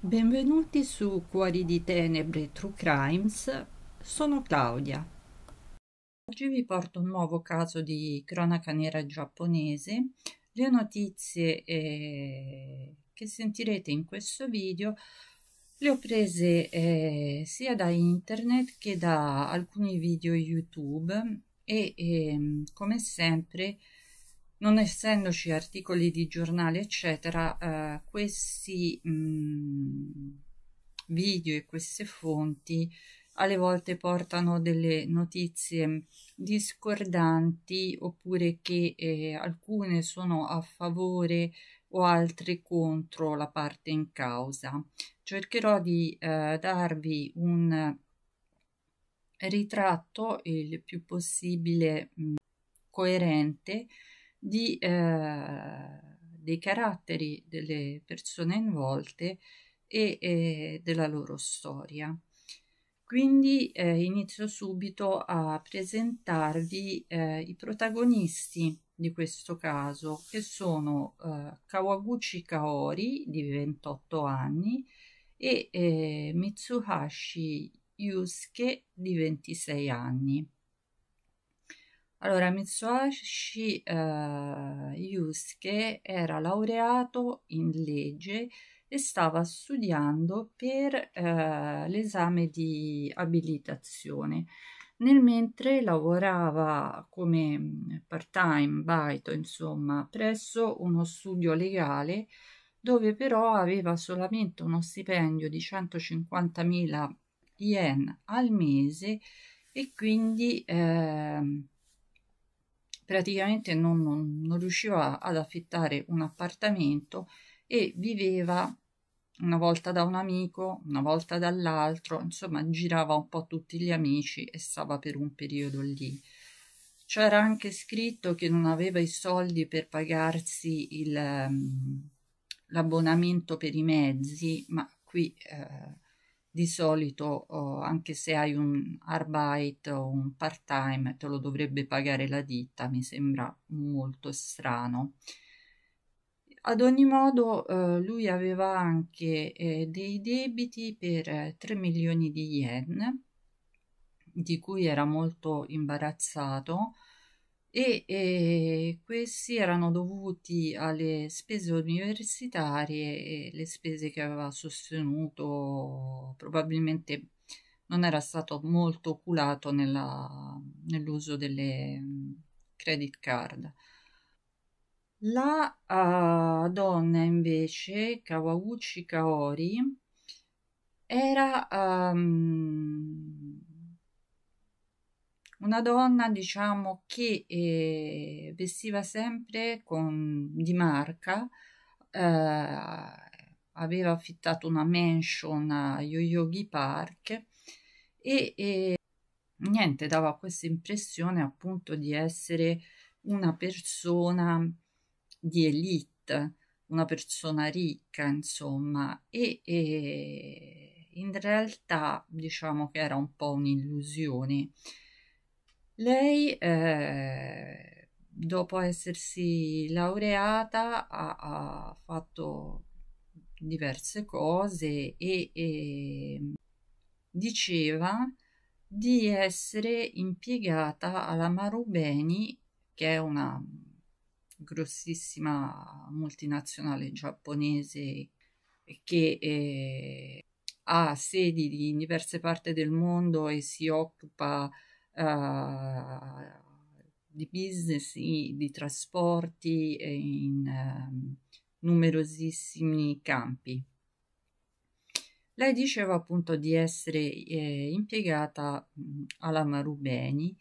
Benvenuti su Cuori di Tenebre True Crimes, sono Claudia. Oggi vi porto un nuovo caso di cronaca nera giapponese. Le notizie eh, che sentirete in questo video le ho prese eh, sia da internet che da alcuni video YouTube e eh, come sempre non essendoci articoli di giornale eccetera eh, questi mh, mm, video e queste fonti alle volte portano delle notizie discordanti oppure che eh, alcune sono a favore o altre contro la parte in causa. Cercherò di eh, darvi un ritratto il più possibile mh, mm, coerente di, eh, dei caratteri delle persone involte e eh, della loro storia. Quindi eh, inizio subito a presentarvi eh, i protagonisti di questo caso, che sono eh, Kawaguchi Kaori, di 28 anni, e eh, Mitsuhashi Yusuke, di 26 anni. Allora, Mitsuhashi eh, Yusuke era laureato in legge e stava studiando per eh, l'esame di abilitazione. Nel mentre lavorava come mm, part-time baito, insomma, presso uno studio legale dove però aveva solamente uno stipendio di 150.000 yen al mese e quindi eh, praticamente non, non, non riusciva ad affittare un appartamento e viveva una volta da un amico, una volta dall'altro, insomma girava un po' tutti gli amici e stava per un periodo lì. C'era anche scritto che non aveva i soldi per pagarsi ehm, l'abbonamento per i mezzi, ma qui eh, di solito oh, anche se hai un arbeit o un part time te lo dovrebbe pagare la ditta mi sembra molto strano ad ogni modo eh, lui aveva anche eh, dei debiti per 3 milioni di yen di cui era molto imbarazzato e eh, questi erano dovuti alle spese universitarie e le spese che aveva sostenuto probabilmente non era stato molto oculato nell'uso delle credit card. La uh, donna invece, Kawauchi Kaori, era um, una donna diciamo che eh, vestiva sempre con, di marca, eh, aveva affittato una mansion a Yoyogi Park e, e niente, dava questa impressione appunto di essere una persona di elite, una persona ricca, insomma, e, e in realtà diciamo che era un po' un'illusione. Lei, eh, dopo essersi laureata, ha, ha fatto diverse cose e, e, diceva di essere impiegata alla Marubeni, che è una grossissima multinazionale giapponese che eh, ha sedi in diverse parti del mondo e si occupa eh, di business, di trasporti in ehm, numerosissimi campi. Lei diceva appunto di essere eh, impiegata alla Marubeni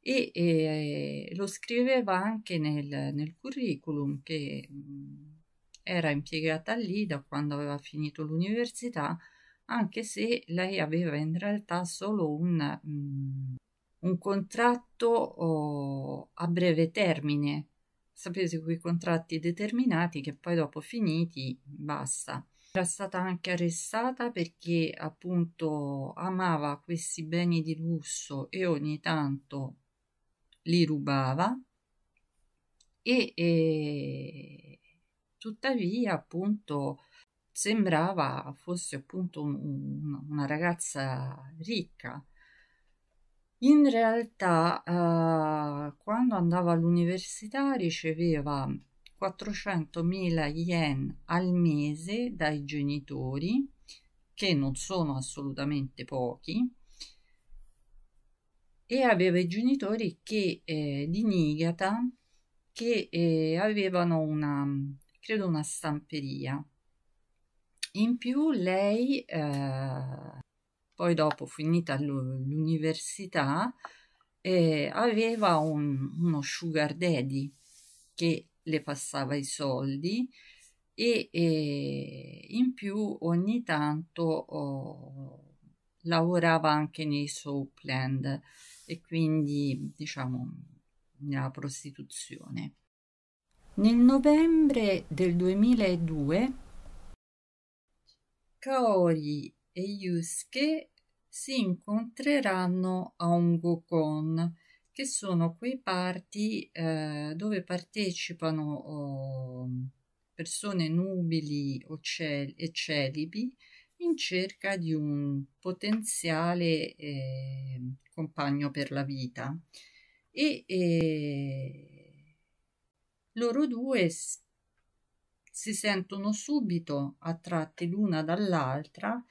e, e, eh, lo scriveva anche nel, nel curriculum che era impiegata lì da quando aveva finito l'università, anche se lei aveva in realtà solo un, un contratto a breve termine, sapete quei contratti determinati che poi dopo finiti basta. Era stata anche arrestata perché appunto amava questi beni di lusso e ogni tanto li rubava e, e tuttavia appunto sembrava fosse appunto un, un, una ragazza ricca in realtà eh, quando andava all'università riceveva 400.000 yen al mese dai genitori, che non sono assolutamente pochi, e aveva i genitori che, eh, di Nigata che eh, avevano una, credo, una stamperia. In più lei eh, poi dopo finita l'università eh, aveva un, uno sugar daddy che le passava i soldi e, e in più ogni tanto oh, lavorava anche nei soapland e quindi diciamo nella prostituzione. Nel novembre del 2002 Kaori e Yusuke si incontreranno a un Gokon, che sono quei parti eh, dove partecipano oh, persone nubili cel e celibi in cerca di un potenziale eh, compagno per la vita. E eh, loro due si sentono subito attratti l'una dall'altra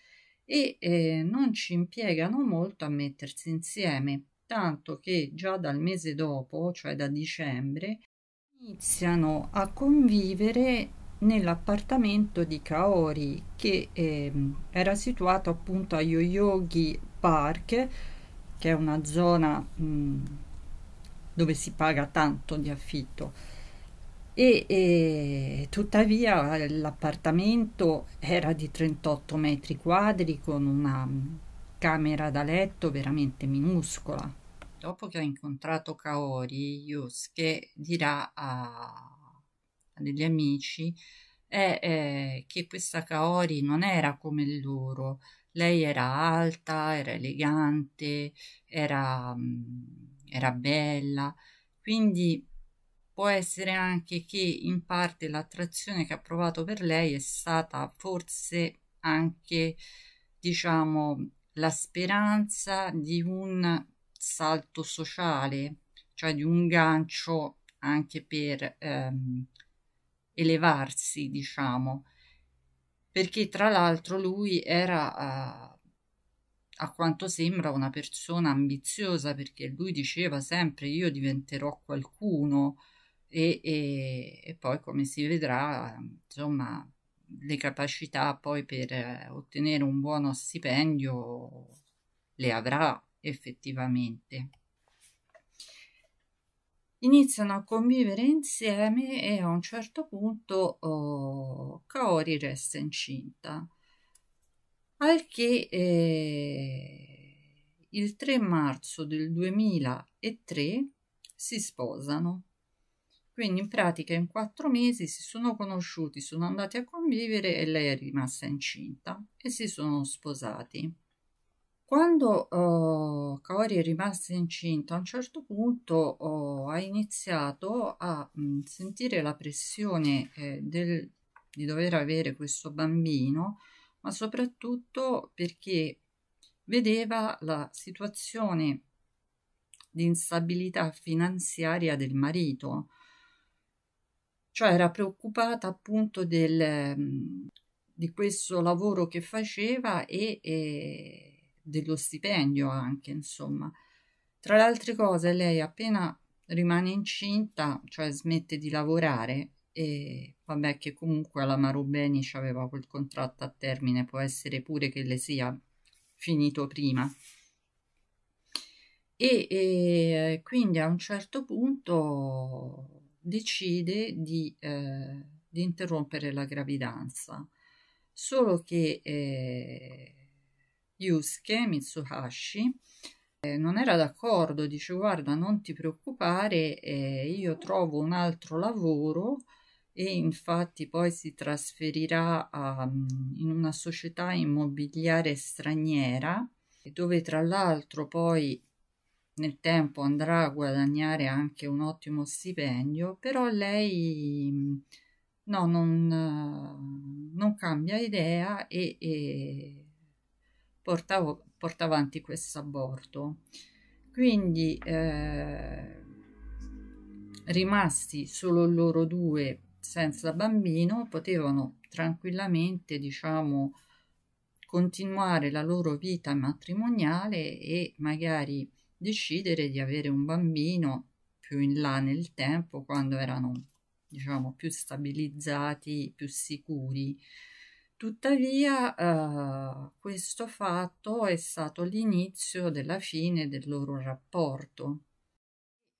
e eh, non ci impiegano molto a mettersi insieme, tanto che già dal mese dopo, cioè da dicembre, iniziano a convivere nell'appartamento di Kaori che eh, era situato appunto a Yoyogi Park, che è una zona mh, mm, dove si paga tanto di affitto e, e tuttavia l'appartamento era di 38 metri quadri con una camera da letto veramente minuscola. Dopo che ha incontrato Kaori, Yusuke dirà a, a degli amici è, eh, è eh, che questa Kaori non era come loro. Lei era alta, era elegante, era, mm, era bella, quindi può essere anche che in parte l'attrazione che ha provato per lei è stata forse anche diciamo la speranza di un salto sociale cioè di un gancio anche per ehm, elevarsi diciamo perché tra l'altro lui era eh, a quanto sembra una persona ambiziosa perché lui diceva sempre io diventerò qualcuno e, e, e poi come si vedrà, insomma, le capacità poi per eh, ottenere un buono stipendio le avrà effettivamente. Iniziano a convivere insieme e a un certo punto oh, Kaori resta incinta, al che eh, il 3 marzo del 2003 si sposano. Quindi in pratica in quattro mesi si sono conosciuti, sono andati a convivere e lei è rimasta incinta e si sono sposati. Quando oh, Kaori è rimasta incinta, a un certo punto oh, ha iniziato a mh, mm, sentire la pressione eh, del, di dover avere questo bambino, ma soprattutto perché vedeva la situazione di instabilità finanziaria del marito cioè era preoccupata appunto del, mhmm, di questo lavoro che faceva e, e dello stipendio anche, insomma. Tra le altre cose, lei appena rimane incinta, cioè smette di lavorare, e vabbè che comunque la Marubeni aveva quel contratto a termine, può essere pure che le sia finito prima. E, e quindi a un certo punto decide di, eh, di interrompere la gravidanza. Solo che eh, Yusuke Mitsuhashi eh, non era d'accordo, dice guarda non ti preoccupare, eh, io trovo un altro lavoro e infatti poi si trasferirà a, mm, in una società immobiliare straniera dove tra l'altro poi nel tempo andrà a guadagnare anche un ottimo stipendio, però lei mm, no, non, eh, non cambia idea e, e porta, porta, avanti questo aborto. Quindi eh, rimasti solo loro due senza bambino potevano tranquillamente, diciamo, continuare la loro vita matrimoniale e magari decidere di avere un bambino più in là nel tempo quando erano diciamo più stabilizzati più sicuri tuttavia eh, questo fatto è stato l'inizio della fine del loro rapporto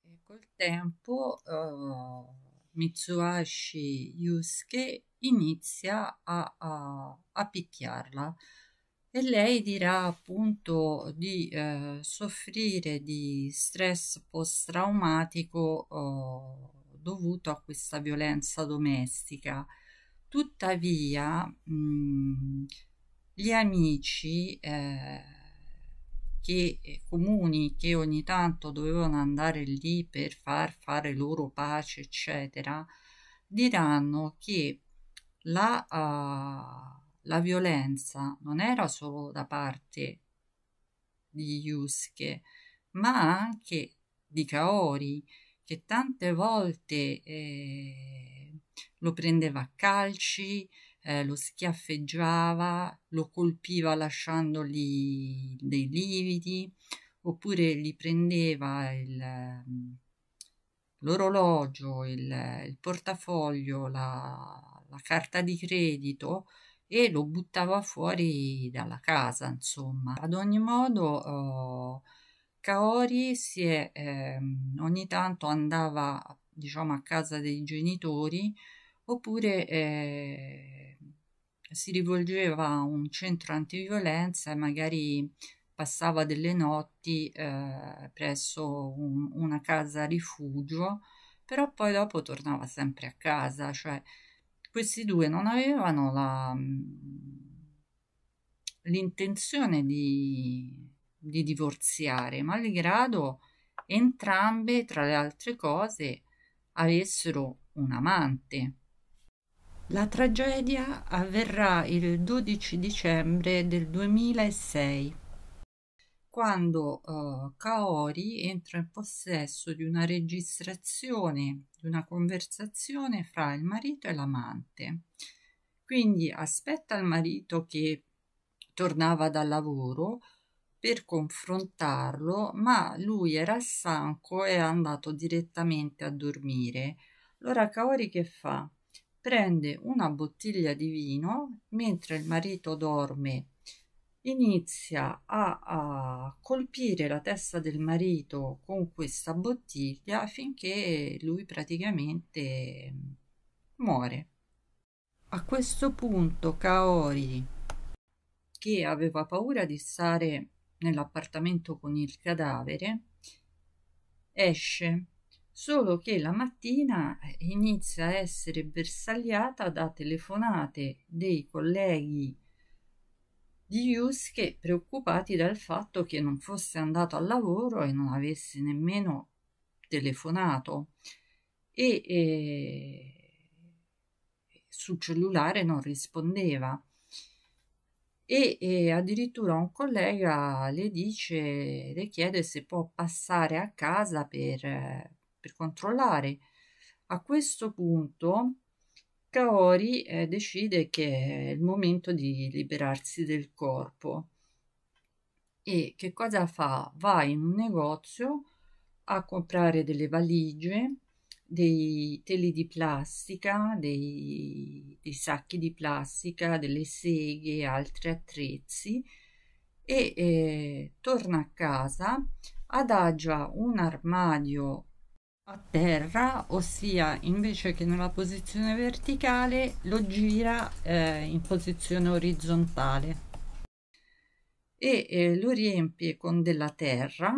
e col tempo eh, Mitsuhashi Yusuke inizia a, a, a picchiarla e lei dirà appunto di eh, soffrire di stress post-traumatico eh, dovuto a questa violenza domestica. Tuttavia, mh, mm, gli amici eh, che eh, comuni che ogni tanto dovevano andare lì per far fare loro pace, eccetera, diranno che la uh, la violenza non era solo da parte di Yusuke, ma anche di Kaori, che tante volte eh, lo prendeva a calci, eh, lo schiaffeggiava, lo colpiva lasciandogli dei lividi, oppure gli prendeva il, mm, l'orologio, il, il portafoglio, la, la carta di credito e lo buttava fuori dalla casa, insomma. Ad ogni modo, eh, Kaori si è, eh, ogni tanto andava, diciamo, a casa dei genitori oppure eh, si rivolgeva a un centro antiviolenza e magari passava delle notti eh, presso un, una casa rifugio, però poi dopo tornava sempre a casa, cioè questi due non avevano la, mm, l'intenzione di, di divorziare, malgrado entrambe, tra le altre cose, avessero un amante. La tragedia avverrà il 12 dicembre del 2006 quando uh, Kaori entra in possesso di una registrazione di una conversazione fra il marito e l'amante. Quindi aspetta il marito che tornava dal lavoro per confrontarlo, ma lui era stanco e è andato direttamente a dormire. Allora Kaori che fa? Prende una bottiglia di vino mentre il marito dorme inizia a, a, colpire la testa del marito con questa bottiglia finché lui praticamente mm, muore. A questo punto Kaori, che aveva paura di stare nell'appartamento con il cadavere, esce, solo che la mattina eh, inizia a essere bersagliata da telefonate dei colleghi di che, preoccupati dal fatto che non fosse andato al lavoro e non avesse nemmeno telefonato e, e sul cellulare non rispondeva e, e, addirittura un collega le dice le chiede se può passare a casa per, per controllare a questo punto Kaori eh, decide che è il momento di liberarsi del corpo e che cosa fa? Va in un negozio a comprare delle valigie, dei teli di plastica, dei, dei sacchi di plastica, delle seghe, altri attrezzi e eh, torna a casa, adagia un armadio a terra, ossia invece che nella posizione verticale lo gira eh, in posizione orizzontale e eh, lo riempie con della terra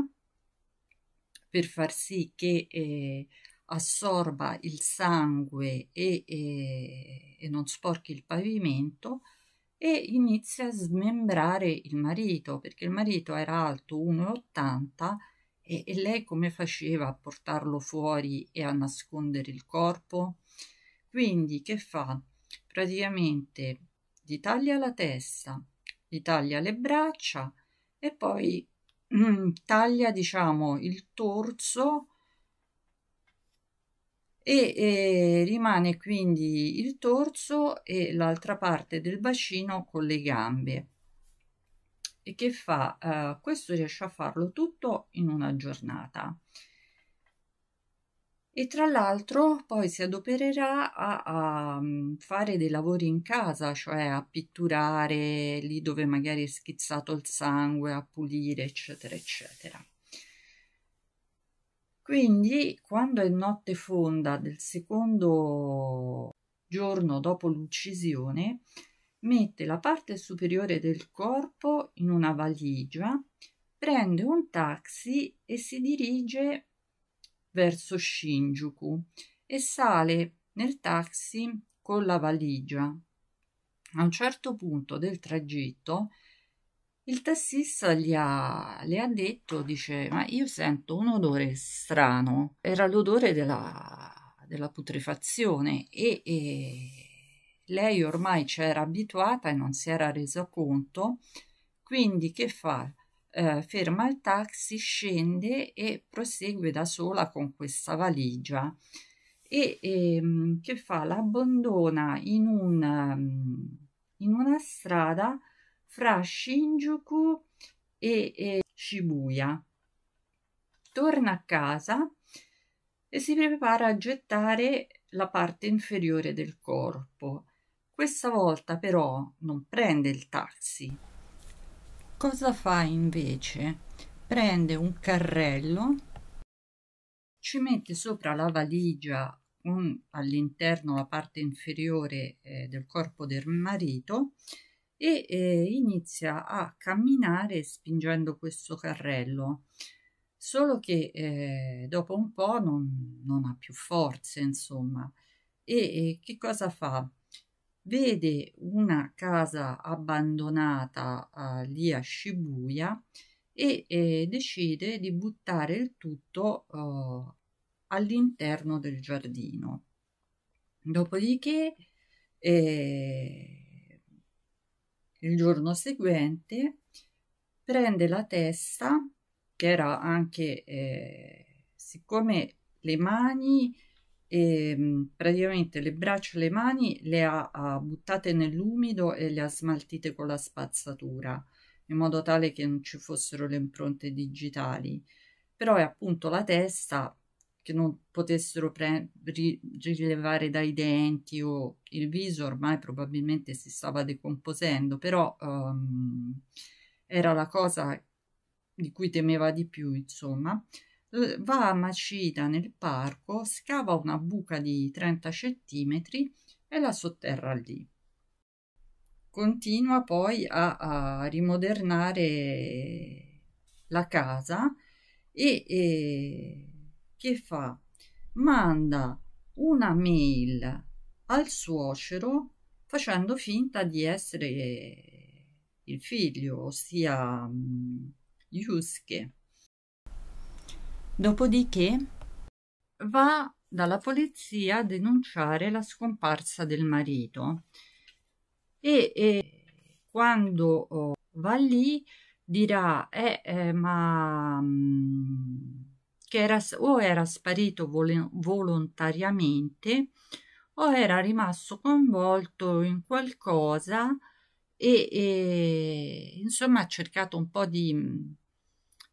per far sì che eh, assorba il sangue e, e, eh, e, non sporchi il pavimento e inizia a smembrare il marito perché il marito era alto 1,80 e, e lei come faceva a portarlo fuori e a nascondere il corpo? Quindi che fa? Praticamente gli taglia la testa, gli taglia le braccia e poi mm, taglia diciamo il torso e, e, rimane quindi il torso e l'altra parte del bacino con le gambe e che fa eh, questo riesce a farlo tutto in una giornata e tra l'altro poi si adopererà a, a, mm, fare dei lavori in casa, cioè a pitturare lì dove magari è schizzato il sangue, a pulire, eccetera, eccetera. Quindi quando è notte fonda del secondo giorno dopo l'uccisione, mette la parte superiore del corpo in una valigia, prende un taxi e si dirige verso Shinjuku e sale nel taxi con la valigia. A un certo punto del tragitto il tassista gli ha, le ha detto, dice, ma io sento un odore strano. Era l'odore della, della putrefazione e, e lei ormai c'era abituata e non si era resa conto, quindi che fa? Eh, ferma il taxi, scende e prosegue da sola con questa valigia e ehm, che fa? L'abbandona in, un, mm, in una strada fra Shinjuku e, e Shibuya. Torna a casa e si prepara a gettare la parte inferiore del corpo. Questa volta però non prende il taxi. Cosa fa invece? Prende un carrello, ci mette sopra la valigia un, all'interno la parte inferiore eh, del corpo del marito e eh, inizia a camminare spingendo questo carrello solo che eh, dopo un po' non, non, ha più forze insomma e, e che cosa fa? vede una casa abbandonata uh, lì a Shibuya e eh, decide di buttare il tutto uh, all'interno del giardino. Dopodiché eh, il giorno seguente prende la testa che era anche eh, siccome le mani e ehm, praticamente le braccia e le mani le ha, ha, buttate nell'umido e le ha smaltite con la spazzatura in modo tale che non ci fossero le impronte digitali però è appunto la testa che non potessero pre- ri- rilevare dai denti o il viso ormai probabilmente si stava decomposendo però um, era la cosa di cui temeva di più insomma va a Macita nel parco, scava una buca di 30 centimetri e la sotterra lì. Continua poi a, a rimodernare la casa e, e che fa? Manda una mail al suocero facendo finta di essere il figlio, ossia Yusuke mm, Dopodiché va dalla polizia a denunciare la scomparsa del marito e, e quando oh, va lì dirà eh, eh, ma mh, mm, che era, o era sparito vol volontariamente o era rimasto coinvolto in qualcosa e, e insomma ha cercato un po' di mm,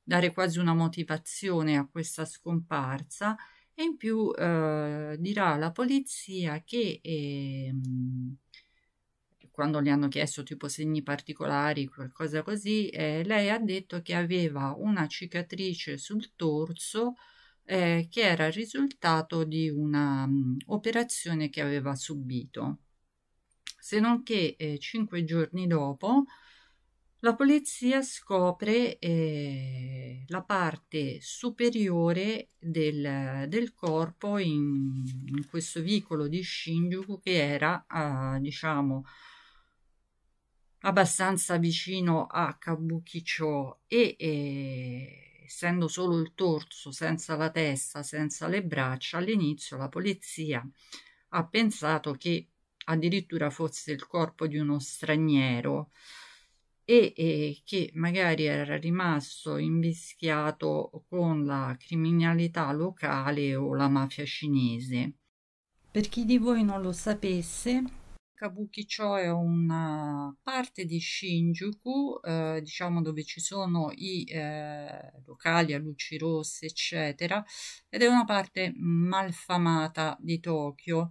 dare quasi una motivazione a questa scomparsa e in più eh, dirà alla polizia che eh, quando le hanno chiesto tipo segni particolari, qualcosa così, eh, lei ha detto che aveva una cicatrice sul torso eh, che era il risultato di un'operazione mm, um, che aveva subito. Se non che eh, cinque giorni dopo la polizia scopre eh, la parte superiore del, del corpo in, in, questo vicolo di Shinjuku che era, eh, diciamo, abbastanza vicino a Kabukicho e eh, essendo solo il torso, senza la testa, senza le braccia, all'inizio la polizia ha pensato che addirittura fosse il corpo di uno straniero e eh, che magari era rimasto invischiato con la criminalità locale o la mafia cinese. Per chi di voi non lo sapesse, Kabukicho è una parte di Shinjuku, eh, diciamo dove ci sono i eh, locali a luci rosse, eccetera, ed è una parte malfamata di Tokyo.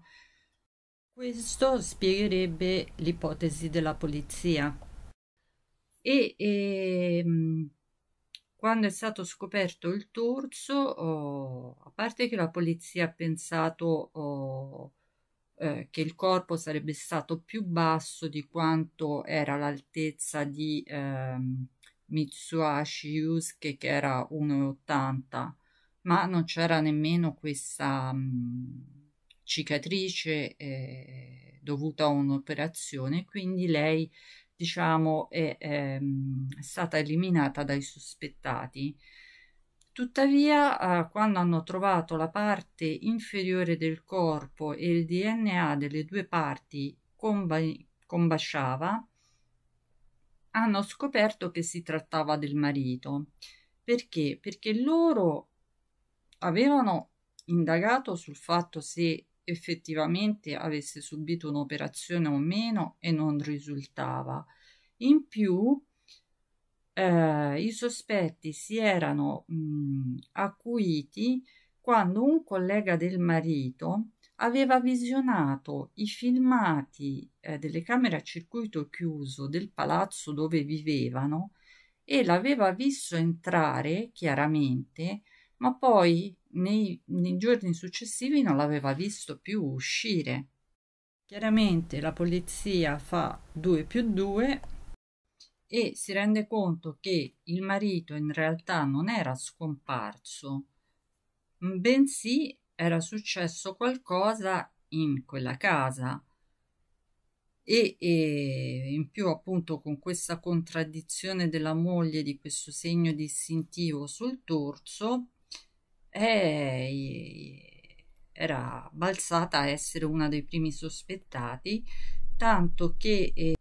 Questo spiegherebbe l'ipotesi della polizia, e ehm, quando è stato scoperto il torso, oh, a parte che la polizia ha pensato oh, eh, che il corpo sarebbe stato più basso di quanto era l'altezza di ehm, Mitsuhashi Yusuke, che era 1,80, ma non c'era nemmeno questa mh, mm, cicatrice eh, dovuta a un'operazione, quindi lei diciamo, è, è, ehm, stata eliminata dai sospettati. Tuttavia, eh, quando hanno trovato la parte inferiore del corpo e il DNA delle due parti comba- combaciava, hanno scoperto che si trattava del marito. Perché? Perché loro avevano indagato sul fatto se effettivamente avesse subito un'operazione o meno e non risultava. In più, eh, i sospetti si erano mh, mm, acuiti quando un collega del marito aveva visionato i filmati eh, delle camere a circuito chiuso del palazzo dove vivevano e l'aveva visto entrare chiaramente, ma poi nei, nei giorni successivi non l'aveva visto più uscire. Chiaramente la polizia fa 2 più 2 e si rende conto che il marito in realtà non era scomparso, bensì era successo qualcosa in quella casa. E, e, in più appunto con questa contraddizione della moglie di questo segno distintivo sul torso era balzata a essere una dei primi sospettati, tanto che eh,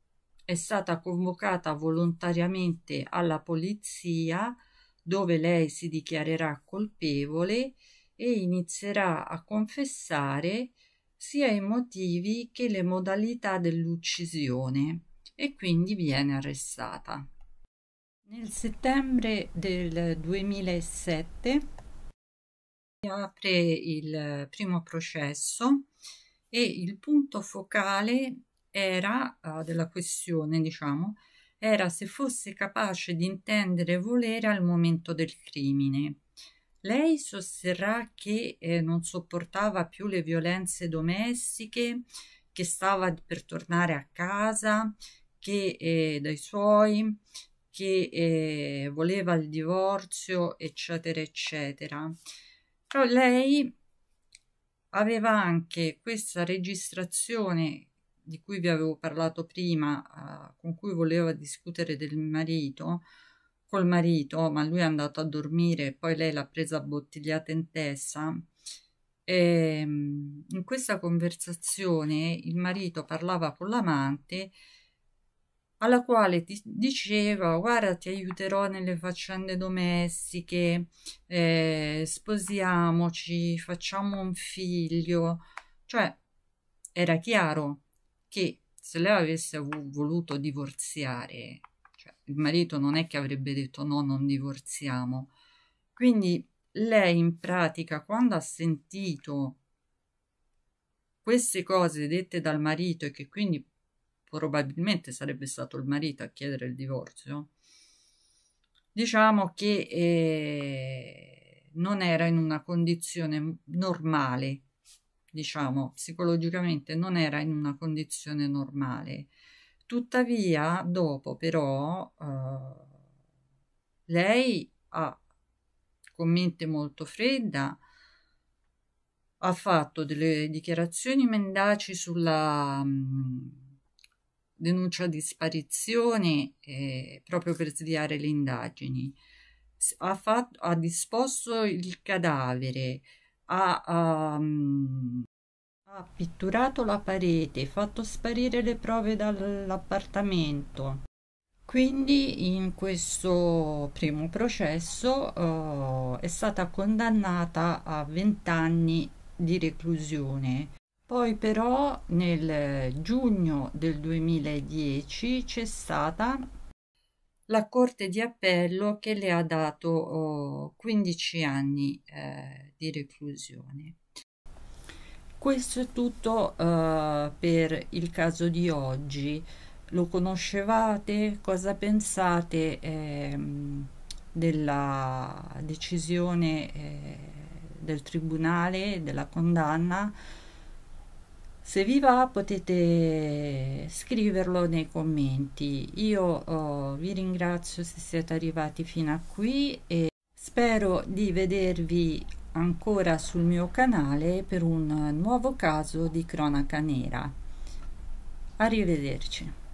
è stata convocata volontariamente alla polizia dove lei si dichiarerà colpevole e inizierà a confessare sia i motivi che le modalità dell'uccisione e quindi viene arrestata. Nel settembre del 2007 apre il primo processo e il punto focale era uh, della questione, diciamo, era se fosse capace di intendere volere al momento del crimine. Lei sosterrà che eh, non sopportava più le violenze domestiche, che stava per tornare a casa, che eh, dai suoi, che eh, voleva il divorzio, eccetera, eccetera. Però lei aveva anche questa registrazione di cui vi avevo parlato prima, eh, con cui voleva discutere del marito, col marito, ma lui è andato a dormire, poi lei l'ha presa bottigliata in testa. E, ehm, in questa conversazione il marito parlava con l'amante alla quale ti diceva guarda ti aiuterò nelle faccende domestiche, eh, sposiamoci, facciamo un figlio. Cioè era chiaro che se lei avesse voluto divorziare, cioè, il marito non è che avrebbe detto no, non divorziamo. Quindi lei in pratica quando ha sentito queste cose dette dal marito e che quindi probabilmente sarebbe stato il marito a chiedere il divorzio, diciamo che eh, non era in una condizione normale, diciamo psicologicamente non era in una condizione normale. Tuttavia, dopo però, eh, lei ha, con mente molto fredda, ha fatto delle dichiarazioni mendaci sulla... Mh, mm, denuncia di sparizione eh, proprio per sviare le indagini. Ha, fatto, ha disposto il cadavere, ha, um, ha pitturato la parete, fatto sparire le prove dall'appartamento. Quindi in questo primo processo uh, è stata condannata a 20 anni di reclusione. Poi però nel eh, giugno del 2010 c'è stata la Corte di Appello che le ha dato oh, 15 anni eh, di reclusione. Questo è tutto eh, per il caso di oggi. Lo conoscevate? Cosa pensate eh, della decisione eh, del Tribunale, della condanna? se vi va potete scriverlo nei commenti io oh, vi ringrazio se siete arrivati fino a qui e spero di vedervi ancora sul mio canale per un nuovo caso di cronaca nera arrivederci